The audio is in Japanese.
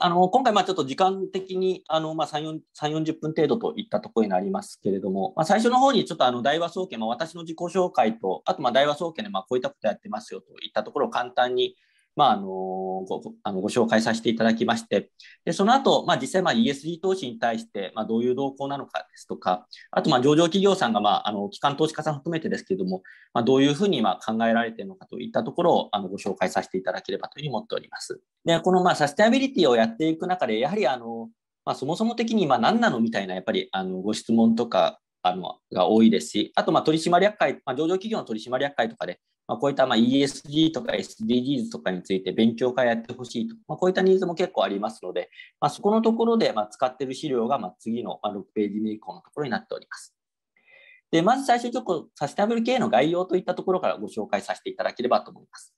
あの今回、ちょっと時間的にあの、まあ3、3、40分程度といったところになりますけれども、まあ、最初の方にちょっとあの大和総研、まあ、私の自己紹介と、あとまあ大和総研でまあこういったことやってますよといったところを簡単に、まあ、あのごあのご紹介させていただきまして、でその後、まあ実際まあ ESG 投資に対してまあどういう動向なのかですとか、あとまあ上場企業さんが、まあ、あの機関投資家さん含めてですけれども、まあ、どういうふうにまあ考えられているのかといったところをあのご紹介させていただければというふうに思っております。で、このまあサステナビリティをやっていく中で、やはりあの、まあ、そもそも的に今何なのみたいな、やっぱりあのご質問とかあのが多いですし、あとま取締役会、まあ、上場企業の取締役会とかで、まあ、こういったま ESG とか SDGs とかについて勉強会やってほしいと、まあ、こういったニーズも結構ありますので、まそこのところでま使っている資料がま次の6ページ目以降のところになっております。でまず最初、ちょっとサステナブル系の概要といったところからご紹介させていただければと思います。